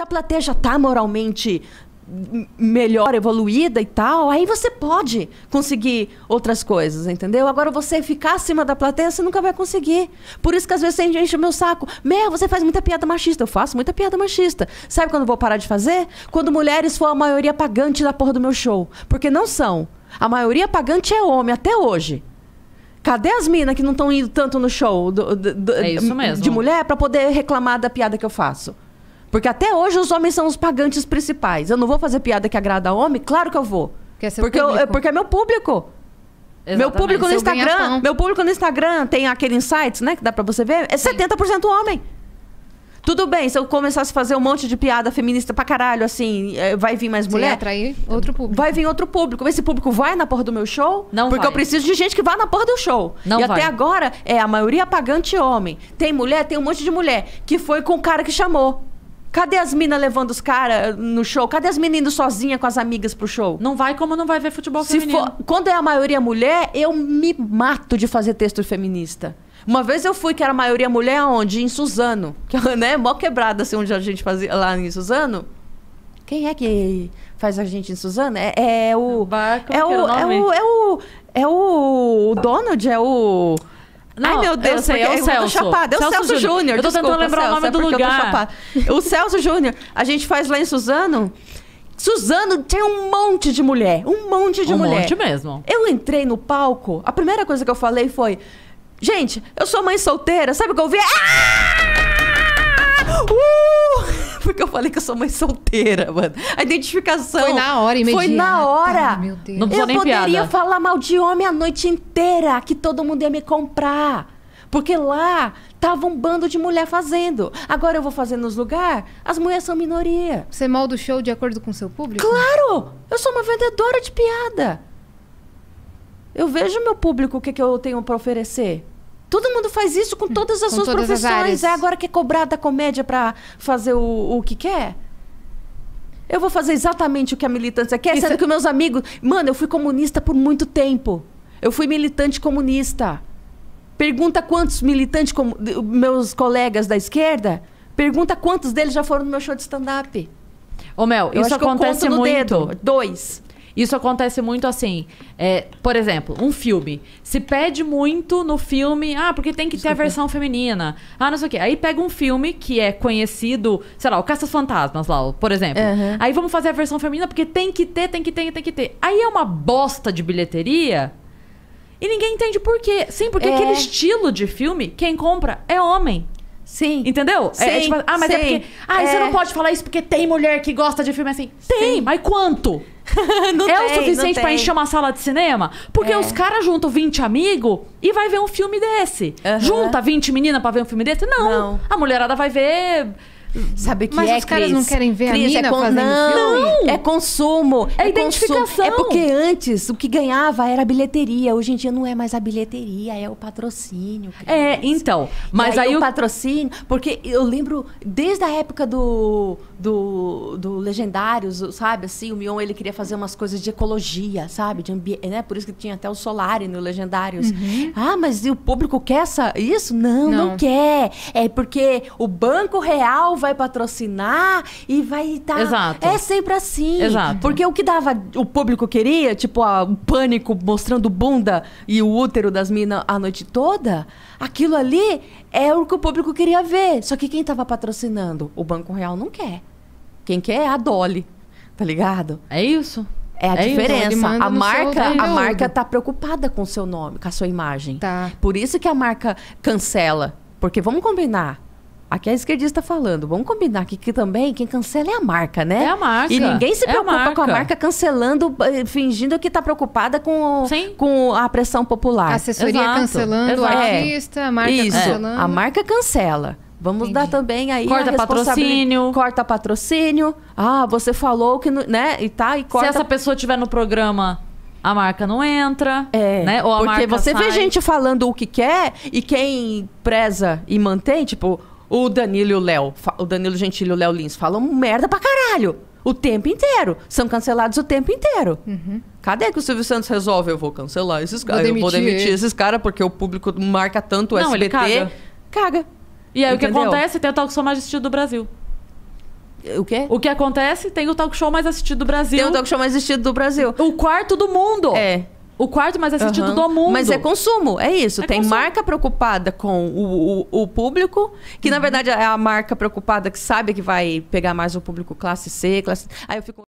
se a plateia já está moralmente melhor evoluída e tal, aí você pode conseguir outras coisas, entendeu? Agora você ficar acima da plateia, você nunca vai conseguir. Por isso que às vezes você enche o meu saco. Meu, você faz muita piada machista. Eu faço muita piada machista. Sabe quando eu vou parar de fazer? Quando mulheres for a maioria pagante da porra do meu show. Porque não são. A maioria pagante é homem, até hoje. Cadê as minas que não estão indo tanto no show do, do, do, é de mulher para poder reclamar da piada que eu faço? Porque até hoje os homens são os pagantes principais. Eu não vou fazer piada que agrada homem? Claro que eu vou. Porque é, porque, eu, porque é meu público. Exatamente. Meu público no Instagram, meu público no Instagram tem aquele insights, né, que dá para você ver, é Sim. 70% homem. Tudo bem, se eu começasse a fazer um monte de piada feminista pra caralho, assim, é, vai vir mais mulher. Vai atrair outro público. Vai vir outro público. Esse público vai na porra do meu show? Não Porque vai. eu preciso de gente que vá na porra do show. Não e vai. até agora, é a maioria é pagante homem. Tem mulher, tem um monte de mulher que foi com o cara que chamou. Cadê as minas levando os caras eh, no show? Cadê as meninas sozinhas com as amigas pro show? Não vai como não vai ver futebol Se feminino. For, quando é a maioria mulher, eu me mato de fazer texto feminista. Uma vez eu fui, que era a maioria mulher, aonde? Em Suzano. Que é né, mó quebrada, assim, onde a gente fazia lá em Suzano. Quem é que faz a gente em Suzano? É, é o. Bah, é, é, o, é, o é o. É o Donald, é o. Não, Ai, meu Deus, eu é o Celso. chapada. É o Celso, Celso Júnior. Eu tô Desculpa, tentando lembrar Celso, o nome do lugar. O Celso Júnior. A gente faz lá em Suzano. Suzano tem um monte de mulher. Um monte de um mulher. Um monte mesmo. Eu entrei no palco, a primeira coisa que eu falei foi: Gente, eu sou mãe solteira, sabe o que eu ouvi? Ah! Uh! porque eu falei que eu sou mãe solteira, mano. A identificação. Foi na hora, imediata. Foi na hora. Meu Deus. Não eu nem poderia piada. falar mal de homem a noite inteira, que todo mundo ia me comprar. Porque lá tava um bando de mulher fazendo. Agora eu vou fazer nos lugares, as mulheres são minoria. Você molda o show de acordo com o seu público? Claro! Eu sou uma vendedora de piada. Eu vejo meu público o que, que eu tenho para oferecer. Todo mundo faz isso com todas as com suas todas profissões. As é agora que é cobrada a comédia para fazer o, o que quer. Eu vou fazer exatamente o que a militância quer, Isso... sendo é que meus amigos. Mano, eu fui comunista por muito tempo. Eu fui militante comunista. Pergunta quantos militantes, com... meus colegas da esquerda, pergunta quantos deles já foram no meu show de stand-up. Ô, Mel, eu isso acontece muito. Dedo. Dois. Isso acontece muito assim. É, por exemplo, um filme. Se pede muito no filme, ah, porque tem que Desculpa. ter a versão feminina. Ah, não sei o quê. Aí pega um filme que é conhecido, sei lá, o Caças Fantasmas lá, por exemplo. Uhum. Aí vamos fazer a versão feminina porque tem que ter, tem que ter, tem que ter. Aí é uma bosta de bilheteria. E ninguém entende por quê. Sim, porque é. aquele estilo de filme, quem compra é homem. Sim. Entendeu? É, é sim, é, tipo, ah, mas é sim. é porque. Ah, é. você não pode falar isso porque tem mulher que gosta de filme assim. Tem, sim. mas quanto? não é tem, o suficiente para encher uma sala de cinema? Porque é. os caras juntam 20 amigos e vai ver um filme desse. Uhum. Junta 20 meninas para ver um filme desse? Não. não. A mulherada vai ver Sabe que Mas é, os caras Cris? não querem ver Cris, a é mina é con... fazendo não, filme? É consumo. É, é identificação. Consumo. É porque antes o que ganhava era a bilheteria. Hoje em dia não é mais a bilheteria, é o patrocínio. Cris. É, então. Mas aí, aí, o eu... patrocínio... Porque eu lembro desde a época do, do, do Legendários, sabe? Assim, o Mion, ele queria fazer umas coisas de ecologia, sabe? De ambiente, né? Por isso que tinha até o Solari no Legendários. Uhum. Ah, mas o público quer essa, isso? Não, não, não quer. É porque o Banco Real vai patrocinar e vai estar. Tá... Exato. É sempre assim. Exato. Porque o que dava, o público queria, tipo, a, o pânico mostrando bunda e o útero das minas a noite toda, aquilo ali é o que o público queria ver. Só que quem estava patrocinando? O Banco Real não quer. Quem quer é a Dolly. Tá ligado? É isso. É a é diferença. Isso, a marca, a marca tá preocupada com o seu nome, com a sua imagem. Tá. Por isso que a marca cancela, porque vamos combinar. Aqui é a esquerdista falando. Vamos combinar aqui que também quem cancela é a marca, né? É a marca. E ninguém se preocupa é a marca. com a marca cancelando, eh, fingindo que está preocupada com, com a pressão popular. A assessoria Exato. cancelando, Exato. a é. artista, a marca Isso. cancelando. A marca cancela. Vamos Entendi. dar também aí corta patrocínio, corta patrocínio. Ah, você falou que né e tá e corta. Se essa pessoa tiver no programa a marca não entra, é, né? Ou a porque marca você sai. vê gente falando o que quer e quem preza e mantém, tipo, o Danilo e o Léo, o Danilo Gentili e o Léo Lins falam merda pra caralho. O tempo inteiro. São cancelados o tempo inteiro. Uhum. Cadê que o Silvio Santos resolve? Eu vou cancelar esses caras. Eu vou demitir esses caras porque o público marca tanto o Não, SBT. Caga. caga. E aí Entendeu? o que acontece? Tem o talk show mais assistido do Brasil. O quê? O que acontece? Tem o talk show mais assistido do Brasil. Tem o talk show mais assistido do Brasil. O quarto do mundo. É o quarto mais assistido uhum. do mundo. Mas é consumo, é isso. É Tem consumo. marca preocupada com o, o, o público, que uhum. na verdade é a marca preocupada que sabe que vai pegar mais o público classe C, classe. Aí eu fico.